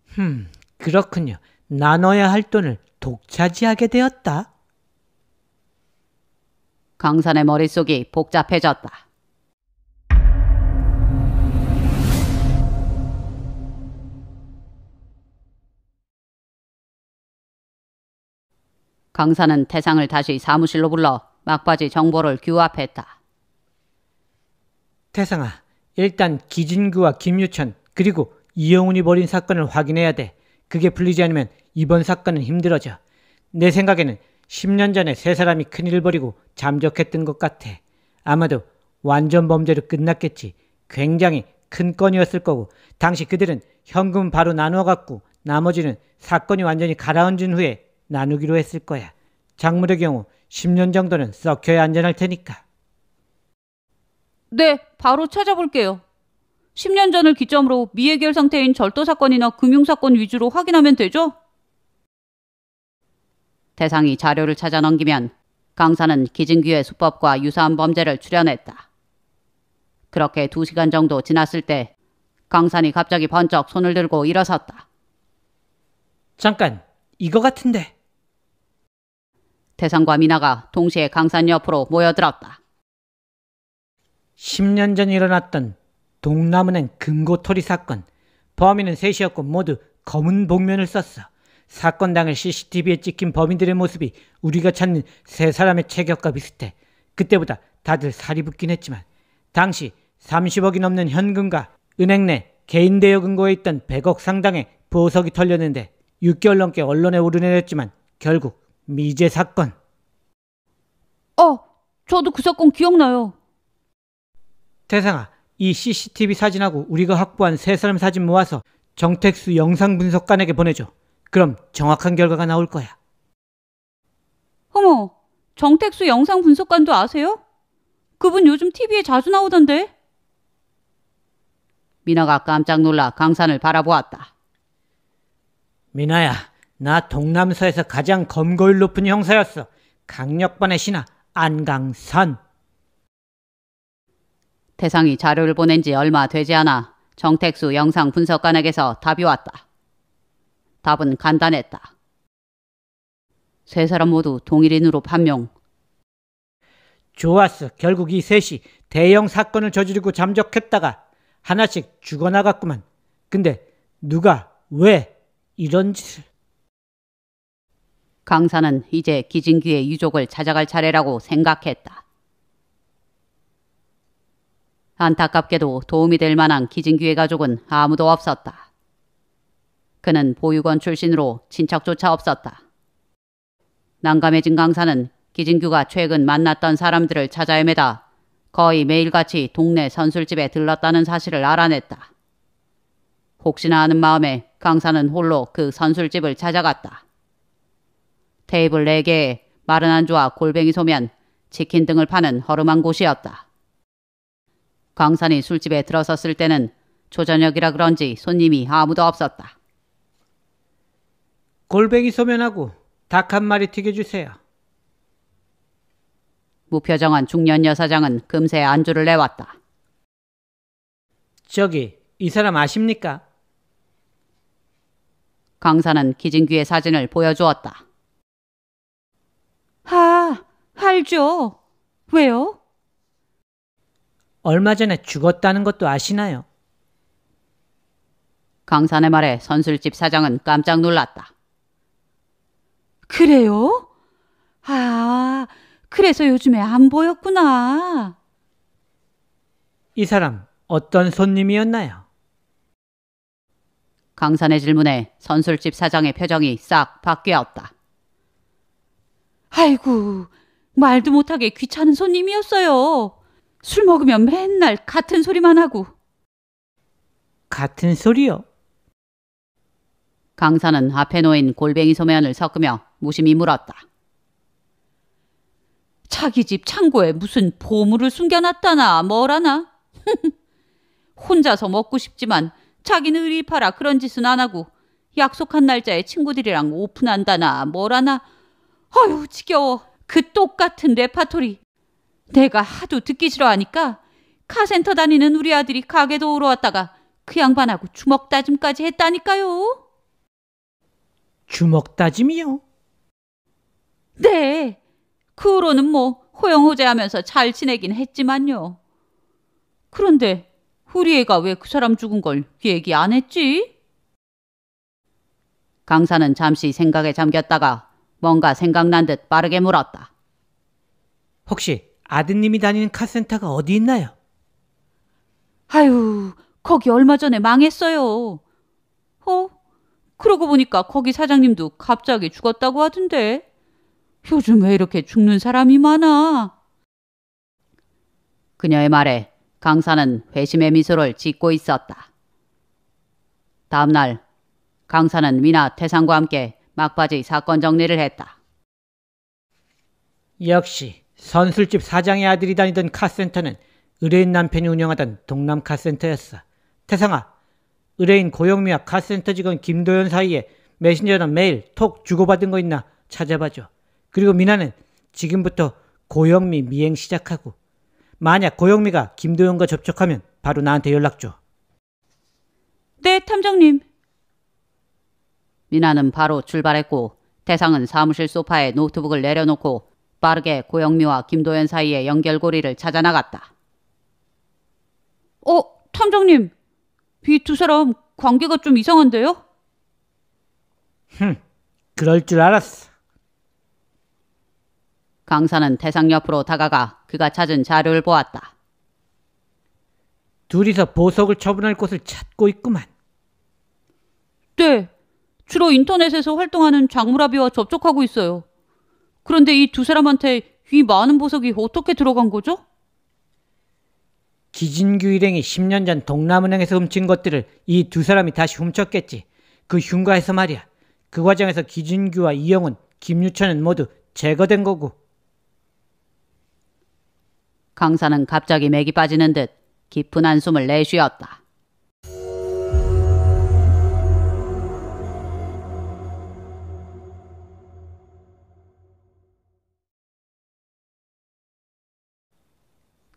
흠, 그렇군요. 나눠야 할 돈을 독차지하게 되었다. 강산의 머릿속이 복잡해졌다. 강사는 태상을 다시 사무실로 불러 막바지 정보를 규합했다. 태상아, 일단 기진규와 김유천 그리고 이영훈이 벌인 사건을 확인해야 돼. 그게 풀리지 않으면 이번 사건은 힘들어져. 내 생각에는 10년 전에 세 사람이 큰일 을 벌이고 잠적했던 것 같아. 아마도 완전 범죄로 끝났겠지. 굉장히 큰 건이었을 거고 당시 그들은 현금 바로 나누어 갖고 나머지는 사건이 완전히 가라앉은 후에 나누기로 했을 거야. 작물의 경우 10년 정도는 썩혀야 안전할 테니까. 네, 바로 찾아볼게요. 10년 전을 기점으로 미해결 상태인 절도 사건이나 금융 사건 위주로 확인하면 되죠? 대상이 자료를 찾아 넘기면 강사는 기진규의 수법과 유사한 범죄를 출연했다. 그렇게 2시간 정도 지났을 때 강산이 갑자기 번쩍 손을 들고 일어섰다. 잠깐, 이거 같은데. 태상과 미나가 동시에 강산 옆으로 모여들었다. 10년 전 일어났던 동남은행 금고토리 사건. 범인은 셋이었고 모두 검은 복면을 썼어. 사건 당일 CCTV에 찍힌 범인들의 모습이 우리가 찾는 세 사람의 체격과 비슷해. 그때보다 다들 살이 붙긴 했지만 당시 30억이 넘는 현금과 은행 내 개인 대여 금고에 있던 100억 상당의 보석이 털렸는데 6개월 넘게 언론에 오르내렸지만 결국 미제 사건. 어, 저도 그 사건 기억나요. 태상아, 이 CCTV 사진하고 우리가 확보한 세 사람 사진 모아서 정택수 영상 분석관에게 보내줘. 그럼 정확한 결과가 나올 거야. 어머, 정택수 영상 분석관도 아세요? 그분 요즘 TV에 자주 나오던데. 미나가 깜짝 놀라 강산을 바라보았다. 미나야, 나 동남서에서 가장 검거율 높은 형사였어. 강력반의 신하 안강산. 대상이 자료를 보낸 지 얼마 되지 않아 정택수 영상 분석관에게서 답이 왔다. 답은 간단했다. 세 사람 모두 동일인으로 판명. 좋았어. 결국 이 셋이 대형 사건을 저지르고 잠적했다가 하나씩 죽어나갔구만. 근데 누가 왜 이런 짓을... 강사는 이제 기진규의 유족을 찾아갈 차례라고 생각했다. 안타깝게도 도움이 될 만한 기진규의 가족은 아무도 없었다. 그는 보육원 출신으로 친척조차 없었다. 난감해진 강사는 기진규가 최근 만났던 사람들을 찾아 헤매다 거의 매일같이 동네 선술집에 들렀다는 사실을 알아냈다. 혹시나 하는 마음에 강사는 홀로 그 선술집을 찾아갔다. 테이블 4개에 마른 안주와 골뱅이 소면, 치킨 등을 파는 허름한 곳이었다. 강산이 술집에 들어섰을 때는 초저녁이라 그런지 손님이 아무도 없었다. 골뱅이 소면하고 닭 한 마리 튀겨주세요. 무표정한 중년 여사장은 금세 안주를 내왔다. 저기, 이 사람 아십니까? 강사는 기진규의 사진을 보여주었다. 아, 알죠. 왜요? 얼마 전에 죽었다는 것도 아시나요? 강산의 말에 선술집 사장은 깜짝 놀랐다. 그래요? 아, 그래서 요즘에 안 보였구나. 이 사람 어떤 손님이었나요? 강산의 질문에 선술집 사장의 표정이 싹 바뀌었다. 아이고, 말도 못하게 귀찮은 손님이었어요. 술 먹으면 맨날 같은 소리만 하고. 같은 소리요? 강사는 앞에 놓인 골뱅이 소면을 섞으며 무심히 물었다. 자기 집 창고에 무슨 보물을 숨겨놨다나 뭐라나? 혼자서 먹고 싶지만 자기는 의리파라 그런 짓은 안 하고 약속한 날짜에 친구들이랑 오픈한다나 뭐라나 어휴, 지겨워. 그 똑같은 레파토리 내가 하도 듣기 싫어하니까 카센터 다니는 우리 아들이 가게 도오러 왔다가 그 양반하고 주먹 다짐까지 했다니까요. 주먹 다짐이요? 네. 그 후로는 뭐 호영호재하면서 잘 지내긴 했지만요. 그런데 우리 애가 왜 그 사람 죽은 걸 얘기 안 했지? 강사는 잠시 생각에 잠겼다가 뭔가 생각난 듯 빠르게 물었다. 혹시 아드님이 다니는 카센터가 어디 있나요? 아유, 거기 얼마 전에 망했어요. 어? 그러고 보니까 거기 사장님도 갑자기 죽었다고 하던데. 요즘 왜 이렇게 죽는 사람이 많아? 그녀의 말에 강사는 회심의 미소를 짓고 있었다. 다음날 강사는 미나 태상과 함께 막바지 사건 정리를 했다. 역시 선술집 사장의 아들이 다니던 카센터는 의뢰인 남편이 운영하던 동남 카센터였어. 태상아, 의뢰인 고영미와 카센터 직원 김도연 사이에 메신저는 매일 톡 주고받은 거 있나 찾아봐줘. 그리고 미나는 지금부터 고영미 미행 시작하고 만약 고영미가 김도연과 접촉하면 바로 나한테 연락 줘. 네, 탐정님. 미나는 바로 출발했고 태상은 사무실 소파에 노트북을 내려놓고 빠르게 고영미와 김도현 사이의 연결고리를 찾아 나갔다. 어, 탐정님. 이 두 사람 관계가 좀 이상한데요? 흠, 그럴 줄 알았어. 강사는 태상 옆으로 다가가 그가 찾은 자료를 보았다. 둘이서 보석을 처분할 곳을 찾고 있구만. 네, 주로 인터넷에서 활동하는 장무라비와 접촉하고 있어요. 그런데 이 두 사람한테 이 많은 보석이 어떻게 들어간 거죠? 기진규 일행이 10년 전 동남은행에서 훔친 것들을 이 두 사람이 다시 훔쳤겠지. 그 흉가에서 말이야. 그 과정에서 기진규와 이영훈, 김유천은 모두 제거된 거고. 강사는 갑자기 맥이 빠지는 듯 깊은 한숨을 내쉬었다.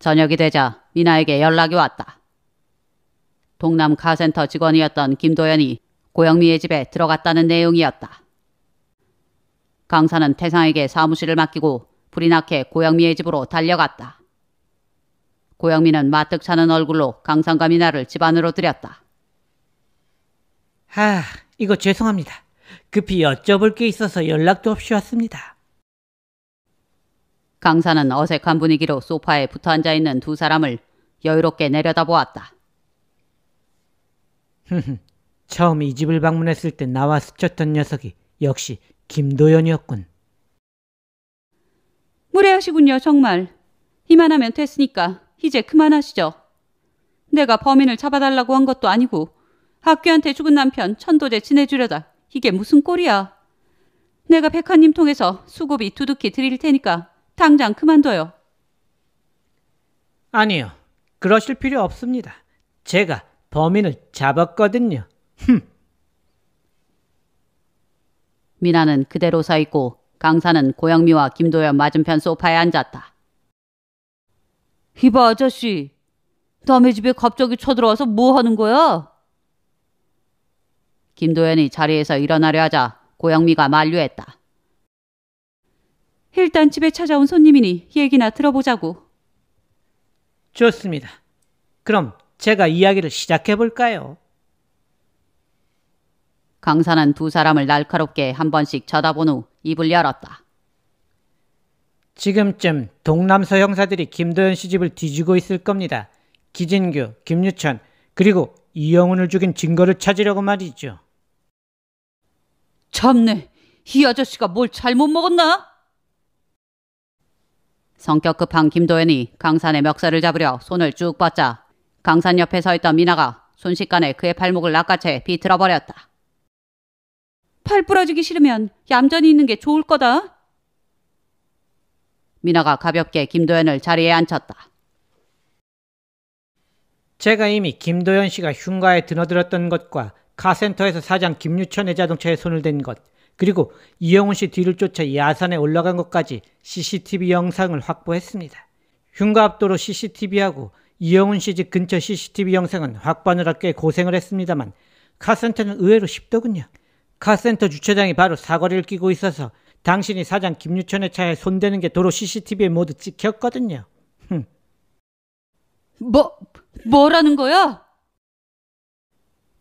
저녁이 되자 미나에게 연락이 왔다. 동남 카센터 직원이었던 김도연이 고영미의 집에 들어갔다는 내용이었다. 강사는 태상에게 사무실을 맡기고 불이 나게 고영미의 집으로 달려갔다. 고영미는 마뜩 차는 얼굴로 강상과 미나를 집 안으로 들였다. 아, 이거 죄송합니다. 급히 여쭤볼 게 있어서 연락도 없이 왔습니다. 강사는 어색한 분위기로 소파에 붙어 앉아 있는 두 사람을 여유롭게 내려다보았다. 처음 이 집을 방문했을 때 나와 스쳤던 녀석이 역시 김도연이었군. 무례하시군요, 정말. 이만하면 됐으니까 이제 그만하시죠. 내가 범인을 잡아달라고 한 것도 아니고 학교한테 죽은 남편 천도제 지내주려다 이게 무슨 꼴이야. 내가 백화님 통해서 수급이 두둑히 드릴 테니까 당장 그만둬요. 아니요. 그러실 필요 없습니다. 제가 범인을 잡았거든요. 흠. 미나는 그대로 서 있고 강사는 고영미와 김도연 맞은편 소파에 앉았다. 이봐 아저씨. 남의 집에 갑자기 쳐들어와서 뭐 하는 거야? 김도연이 자리에서 일어나려 하자 고영미가 만류했다. 일단 집에 찾아온 손님이니 얘기나 들어보자고. 좋습니다. 그럼 제가 이야기를 시작해 볼까요? 강사는 두 사람을 날카롭게 한 번씩 쳐다본 후 입을 열었다. 지금쯤 동남서 형사들이 김도현 씨 집을 뒤지고 있을 겁니다. 기진규, 김유천, 그리고 이영훈을 죽인 증거를 찾으려고 말이죠. 참네, 이 아저씨가 뭘 잘못 먹었나? 성격 급한 김도현이 강산의 멱살을 잡으려 손을 쭉 뻗자 강산 옆에 서 있던 미나가 순식간에 그의 팔목을 낚아채 비틀어 버렸다. 팔 부러지기 싫으면 얌전히 있는 게 좋을 거다. 미나가 가볍게 김도현을 자리에 앉혔다. 제가 이미 김도현 씨가 흉가에 드너들었던 것과 카센터에서 사장 김유천의 자동차에 손을 댄 것, 그리고 이영훈 씨 뒤를 쫓아 야산에 올라간 것까지 CCTV 영상을 확보했습니다. 흉가 앞도로 CCTV하고 이영훈 씨 집 근처 CCTV 영상은 확보하느라 꽤 고생을 했습니다만 카센터는 의외로 쉽더군요. 카센터 주차장이 바로 사거리를 끼고 있어서 당신이 사장 김유천의 차에 손대는 게 도로 CCTV에 모두 찍혔거든요. 흠. 뭐, 뭐라는 거야?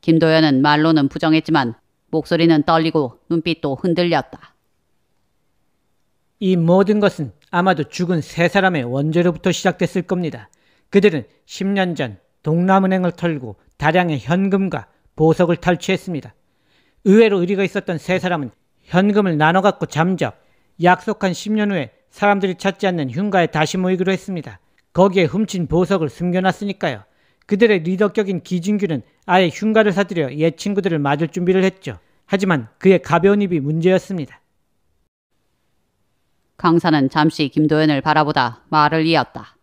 김도연은 말로는 부정했지만 목소리는 떨리고 눈빛도 흔들렸다. 이 모든 것은 아마도 죽은 세 사람의 원죄로부터 시작됐을 겁니다. 그들은 10년 전 동남은행을 털고 다량의 현금과 보석을 탈취했습니다. 의외로 의리가 있었던 세 사람은 현금을 나눠 갖고 잠적, 약속한 10년 후에 사람들이 찾지 않는 흉가에 다시 모이기로 했습니다. 거기에 훔친 보석을 숨겨놨으니까요. 그들의 리더격인 기진규는 아예 흉가를 사들여 옛 친구들을 맞을 준비를 했죠. 하지만 그의 가벼운 입이 문제였습니다. 강사는 잠시 김도현을 바라보다 말을 이었다.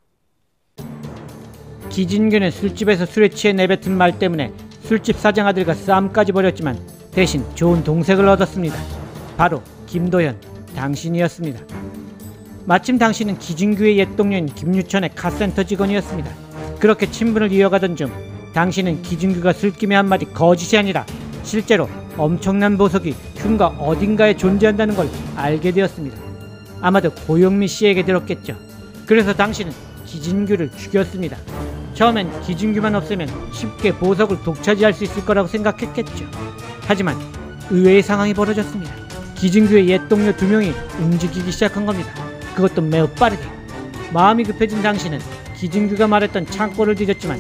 기진규는 술집에서 술에 취해 내뱉은 말 때문에 술집 사장 아들과 싸움까지 벌였지만 대신 좋은 동색을 얻었습니다. 바로 김도현 당신이었습니다. 마침 당신은 기진규의 옛 동료인 김유천의 카센터 직원이었습니다. 그렇게 친분을 이어가던 중 당신은 기준규가 슬김에 한마디 거짓이 아니라 실제로 엄청난 보석이 흉과 어딘가에 존재한다는 걸 알게 되었습니다. 아마도 고영미 씨에게 들었겠죠. 그래서 당신은 기진규를 죽였습니다. 처음엔 기진규만 없으면 쉽게 보석을 독차지할 수 있을 거라고 생각했겠죠. 하지만 의외의 상황이 벌어졌습니다. 기진규의옛 동료 두 명이 움직이기 시작한 겁니다. 그것도 매우 빠르게. 마음이 급해진 당신은 기진규가 말했던 창고를 뒤졌지만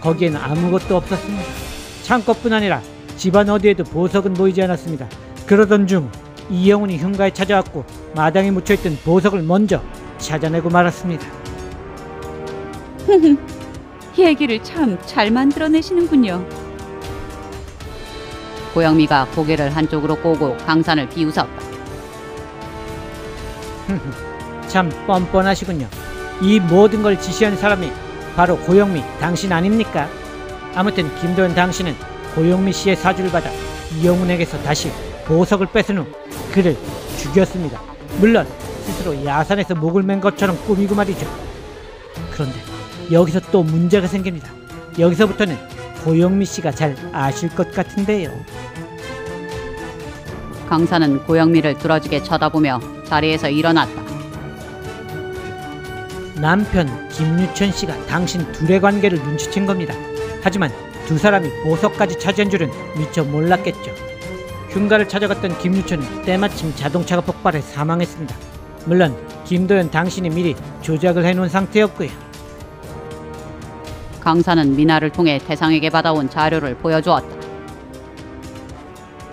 거기에는 아무것도 없었습니다. 창고뿐 아니라 집안 어디에도 보석은 보이지 않았습니다. 그러던 중 이영훈이 흉가에 찾아왔고 마당에 묻혀있던 보석을 먼저 찾아내고 말았습니다. 흐흐, 얘기를 참 잘 만들어내시는군요. 고영미가 고개를 한쪽으로 꼬고 강산을 비웃었다. 흐흐, 참 뻔뻔하시군요. 이 모든 걸 지시한 사람이 바로 고영미 당신 아닙니까? 아무튼 김도현 당신은 고영미 씨의 사주를 받아 이영훈에게서 다시 보석을 뺏은 후 그를 죽였습니다. 물론 스스로 야산에서 목을 맨 것처럼 꾸미고 말이죠. 그런데 여기서 또 문제가 생깁니다. 여기서부터는 고영미 씨가 잘 아실 것 같은데요. 강사는 고영미를 뚫어지게 쳐다보며 자리에서 일어났다. 남편 김유천 씨가 당신 둘의 관계를 눈치챈 겁니다. 하지만 두 사람이 보석까지 차지한 줄은 미처 몰랐겠죠. 흉가를 찾아갔던 김유천은 때마침 자동차가 폭발해 사망했습니다. 물론 김도현 당신이 미리 조작을 해놓은 상태였고요. 강사는 미나를 통해 태상에게 받아온 자료를 보여주었다.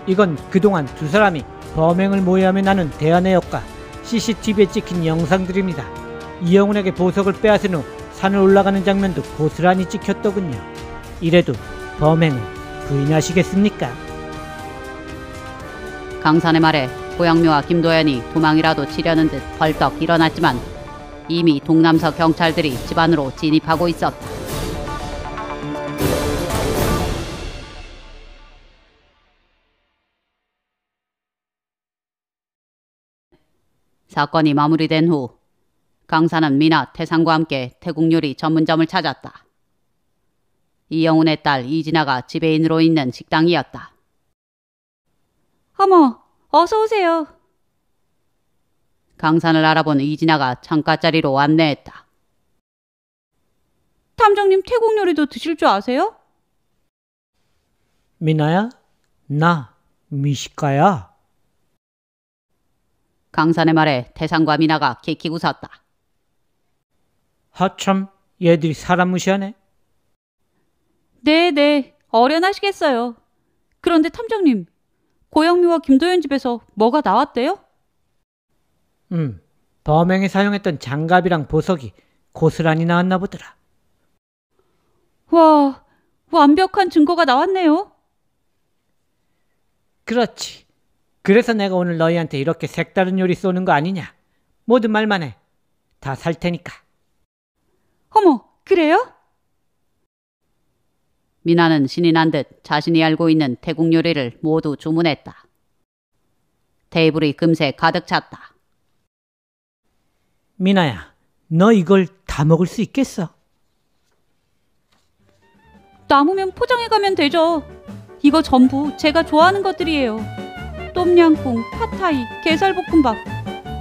이건 그동안 두 사람이 범행을 모의하며 나눈 대안의 역과 CCTV에 찍힌 영상들입니다. 이영훈에게 보석을 빼앗은 후 산을 올라가는 장면도 고스란히 찍혔더군요. 이래도 범행을 부인하시겠습니까? 강산의 말에 고영묘와 김도연이 도망이라도 치려는 듯 벌떡 일어났지만 이미 동남서 경찰들이 집안으로 진입하고 있었다. 사건이 마무리된 후 강사는 미나, 태상과 함께 태국 요리 전문점을 찾았다. 이영훈의 딸 이진아가 지배인으로 있는 식당이었다. 어머, 어서 오세요. 강산을 알아본 이진아가 창가자리로 안내했다. 탐정님 태국 요리도 드실 줄 아세요? 미나야, 나 미식가야. 강산의 말에 태상과 미나가 킥키 웃었다. 하참, 얘들이 사람 무시하네. 네네, 네, 어련하시겠어요. 그런데 탐정님, 고영미와 김도현 집에서 뭐가 나왔대요? 음, 범행에 사용했던 장갑이랑 보석이 고스란히 나왔나 보더라. 와, 완벽한 증거가 나왔네요. 그렇지. 그래서 내가 오늘 너희한테 이렇게 색다른 요리 쏘는 거 아니냐. 모든 말만 해. 다 살 테니까. 어머, 그래요? 미나는 신이 난 듯 자신이 알고 있는 태국 요리를 모두 주문했다. 테이블이 금세 가득 찼다. 미나야, 너 이걸 다 먹을 수 있겠어? 남으면 포장해 가면 되죠. 이거 전부 제가 좋아하는 것들이에요. 똠양꿍, 파타이, 게살볶음밥.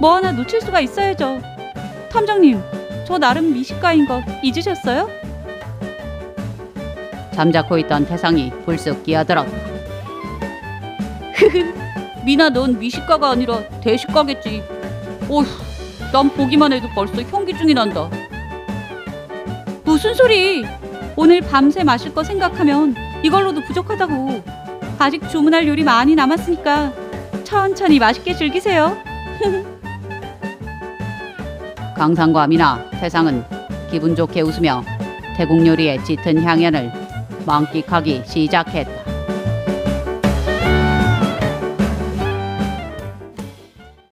뭐 하나 놓칠 수가 있어야죠. 탐정님, 저 나름 미식가인 거 잊으셨어요? 잠자코 있던 태상이 불쑥 끼어들었다. 흐흐, 미나 넌 미식가가 아니라 대식가겠지. 어휴, 난 보기만 해도 벌써 현기증이 난다. 무슨 소리? 오늘 밤새 마실 거 생각하면 이걸로도 부족하다고. 아직 주문할 요리 많이 남았으니까 천천히 맛있게 즐기세요. 강산과 미나 세상은 기분 좋게 웃으며 태국 요리의 짙은 향연을 만끽하기 시작했다.